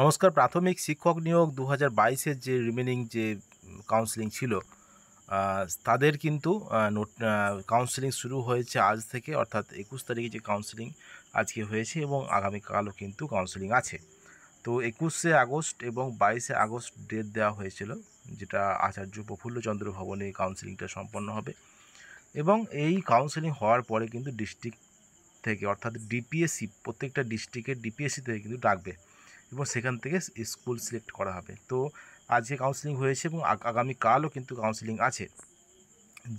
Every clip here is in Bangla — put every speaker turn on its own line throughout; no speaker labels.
নমস্কার প্রাথমিক শিক্ষক নিয়োগ দু হাজার বাইশের যে রিমেনিং যে কাউন্সিলিং ছিল তাদের কিন্তু কাউন্সিলিং শুরু হয়েছে আজ থেকে অর্থাৎ একুশ তারিখে যে কাউন্সিলিং আজকে হয়েছে এবং আগামীকালও কিন্তু কাউন্সিলিং আছে তো একুশে আগস্ট এবং বাইশে আগস্ট ডেট দেওয়া হয়েছিল যেটা আচার্য প্রফুল্লচন্দ্র ভবনে কাউন্সিলিংটা সম্পন্ন হবে এবং এই কাউন্সিলিং হওয়ার পরে কিন্তু ডিস্ট্রিক্ট থেকে অর্থাৎ ডিপিএসসি প্রত্যেকটা ডিস্ট্রিক্টের ডিপিএসসি থেকে কিন্তু ডাকবে এবং সেখান থেকে স্কুল সিলেক্ট করা হবে তো আজকে কাউন্সিলিং হয়েছে এবং আগামীকালও কিন্তু কাউন্সিলিং আছে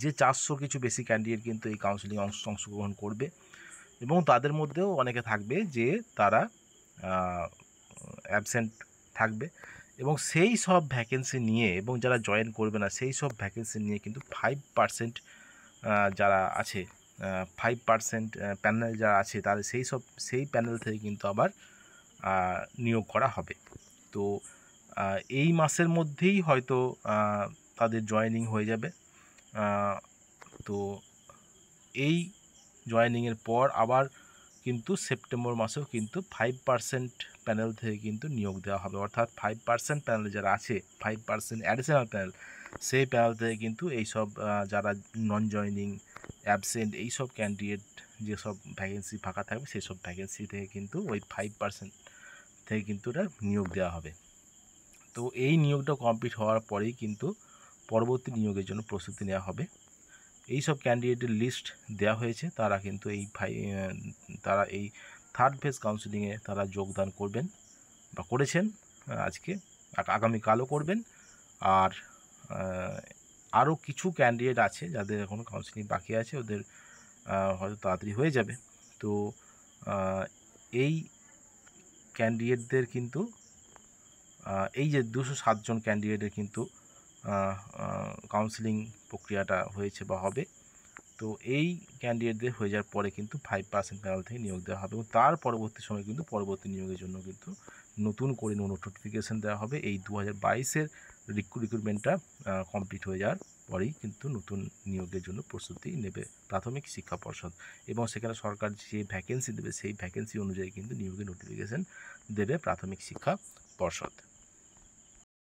যে চারশো কিছু বেশি ক্যান্ডিডেট কিন্তু এই কাউন্সিলিং অংশ অংশগ্রহণ করবে এবং তাদের মধ্যেও অনেকে থাকবে যে তারা অ্যাবসেন্ট থাকবে এবং সেই সব ভ্যাকেন্সি নিয়ে এবং যারা জয়েন করবে না সেই সব ভ্যাকেন্সি নিয়ে কিন্তু ফাইভ পার্সেন্ট যারা আছে ফাইভ পার্সেন্ট প্যানেল যারা আছে তাদের সেই সব সেই প্যানেল থেকে কিন্তু আবার নিয়োগ করা হবে তো এই মাসের মধ্যেই হয়তো তাদের জয়নিং হয়ে যাবে তো এই জয়নিংয়ের পর আবার কিন্তু সেপ্টেম্বর মাসেও কিন্তু ফাইভ পার্সেন্ট প্যানেল থেকে কিন্তু নিয়োগ দেওয়া হবে অর্থাৎ ফাইভ পার্সেন্ট প্যানেল যারা আছে ফাইভ পার্সেন্ট অ্যাডিশনাল প্যানেল সেই প্যানেল থেকে কিন্তু এইসব যারা নন জয়নিং অ্যাবসেন্ট এইসব ক্যান্ডিডেট যেসব ভ্যাকেন্সি ফাঁকা থাকবে সেই সব ভ্যাকেন্সি থেকে কিন্তু ওই ফাইভ পার্সেন্ট থেকে কিন্তু এটা নিয়োগ দেওয়া হবে তো এই নিয়োগটা কমপ্লিট হওয়ার পরেই কিন্তু পরবর্তী নিয়োগের জন্য প্রস্তুতি নেওয়া হবে এই সব ক্যান্ডিডেটের লিস্ট দেওয়া হয়েছে তারা কিন্তু এই তারা এই থার্ড ফেজ কাউন্সিলিংয়ে তারা যোগদান করবেন বা করেছেন আজকে আগামীকালও করবেন আর আরও কিছু ক্যান্ডিডেট আছে যাদের এখনও কাউন্সিলিং বাকি আছে ওদের হয়তো তাড়াতাড়ি হয়ে যাবে তো এই ক্যান্ডিডেটদের কিন্তু এই যে দুশো সাতজন ক্যান্ডিডেটের কিন্তু কাউন্সিলিং প্রক্রিয়াটা হয়েছে বা হবে তো এই ক্যান্ডিডেটদের হয়ে যাওয়ার পরে কিন্তু ফাইভ পার্সেন্ট প্যানেল থেকে নিয়োগ দেওয়া হবে এবং তার পরবর্তী সময় কিন্তু পরবর্তী নিয়োগের জন্য কিন্তু নতুন করে নোটিফিকেশান দেওয়া হবে এই দু হাজার বাইশের রিক্রুটমেন্টটা কমপ্লিট হয়ে যাওয়ার পরেই কিন্তু নতুন নিয়োগের জন্য প্রস্তুতি নেবে প্রাথমিক শিক্ষা পর্ষদ এবং সেখানে সরকার যে ভ্যাকেন্সি দেবে সেই ভ্যাকেন্সি অনুযায়ী কিন্তু নিয়োগের নোটিফিকেশান দেবে প্রাথমিক শিক্ষা পর্ষদ